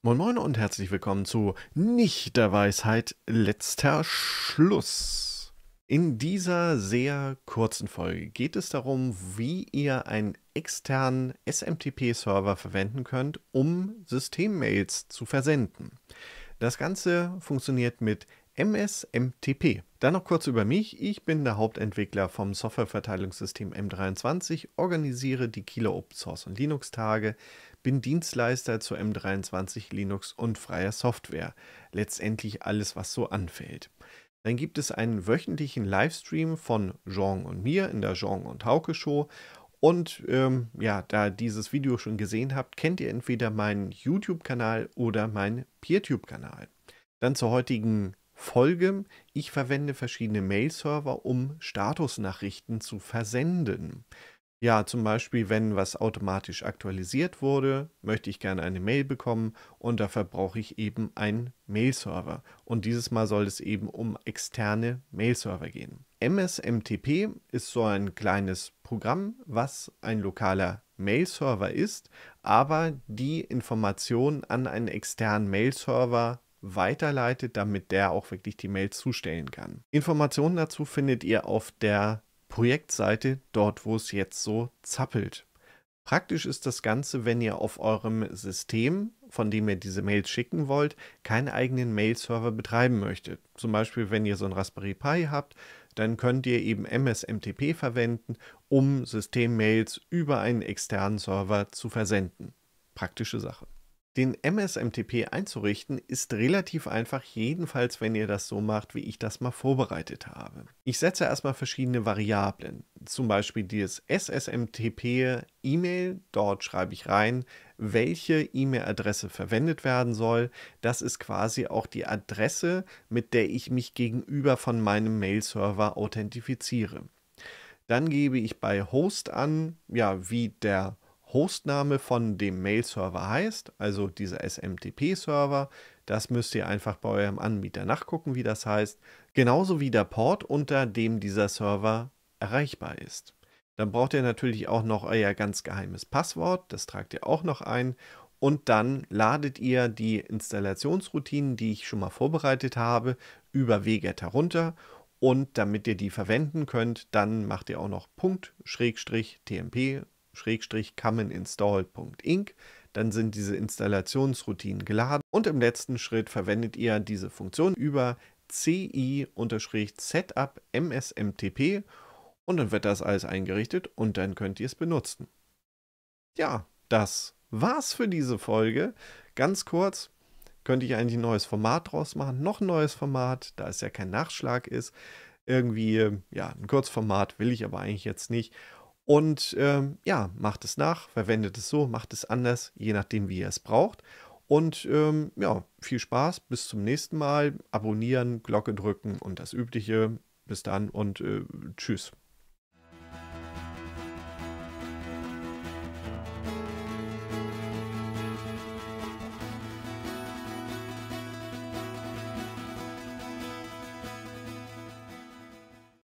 Moin Moin und herzlich willkommen zu Nicht der Weisheit letzter Schluss. In dieser sehr kurzen Folge geht es darum, wie ihr einen externen SMTP-Server verwenden könnt, um Systemmails zu versenden. Das Ganze funktioniert mit MSMTP. Dann noch kurz über mich. Ich bin der Hauptentwickler vom Softwareverteilungssystem M23, organisiere die Kieler Open Source und Linux Tage, bin Dienstleister zu M23 Linux und freier Software. Letztendlich alles, was so anfällt. Dann gibt es einen wöchentlichen Livestream von Jean und mir in der Jean und Hauke Show. Und ähm, ja, da ihr dieses Video schon gesehen habt, kennt ihr entweder meinen YouTube-Kanal oder meinen PeerTube-Kanal. Dann zur heutigen Folge, ich verwende verschiedene Mail-Server, um Statusnachrichten zu versenden. Ja, zum Beispiel, wenn was automatisch aktualisiert wurde, möchte ich gerne eine Mail bekommen und dafür brauche ich eben einen Mail-Server. Und dieses Mal soll es eben um externe Mail-Server gehen. MSMTP ist so ein kleines Programm, was ein lokaler Mail-Server ist, aber die Informationen an einen externen Mail-Server weiterleitet, damit der auch wirklich die Mail zustellen kann. Informationen dazu findet ihr auf der Projektseite, dort wo es jetzt so zappelt. Praktisch ist das Ganze, wenn ihr auf eurem System, von dem ihr diese Mails schicken wollt, keinen eigenen Mail-Server betreiben möchtet. Zum Beispiel, wenn ihr so ein Raspberry Pi habt, dann könnt ihr eben MSMTP verwenden, um System-Mails über einen externen Server zu versenden. Praktische Sache. Den MSMTP einzurichten ist relativ einfach, jedenfalls wenn ihr das so macht, wie ich das mal vorbereitet habe. Ich setze erstmal verschiedene Variablen, zum Beispiel dieses SSMTP E-Mail, dort schreibe ich rein, welche E-Mail-Adresse verwendet werden soll. Das ist quasi auch die Adresse, mit der ich mich gegenüber von meinem Mail-Server authentifiziere. Dann gebe ich bei Host an, ja, wie der Host Hostname von dem Mail-Server heißt, also dieser SMTP-Server. Das müsst ihr einfach bei eurem Anbieter nachgucken, wie das heißt. Genauso wie der Port, unter dem dieser Server erreichbar ist. Dann braucht ihr natürlich auch noch euer ganz geheimes Passwort, das tragt ihr auch noch ein. Und dann ladet ihr die Installationsroutinen, die ich schon mal vorbereitet habe, über WGET herunter. Und damit ihr die verwenden könnt, dann macht ihr auch noch Punkt, TMP, www.common-install.inc. Dann sind diese Installationsroutinen geladen und im letzten Schritt verwendet ihr diese Funktion über ci-setup msmtp und dann wird das alles eingerichtet und dann könnt ihr es benutzen. Ja, das war's für diese Folge. Ganz kurz, könnte ich eigentlich ein neues Format draus machen, noch ein neues Format, da es ja kein Nachschlag ist. Irgendwie, ja, ein Kurzformat will ich aber eigentlich jetzt nicht und ähm, ja, macht es nach, verwendet es so, macht es anders, je nachdem, wie ihr es braucht. Und ähm, ja, viel Spaß, bis zum nächsten Mal. Abonnieren, Glocke drücken und das Übliche. Bis dann und äh, tschüss.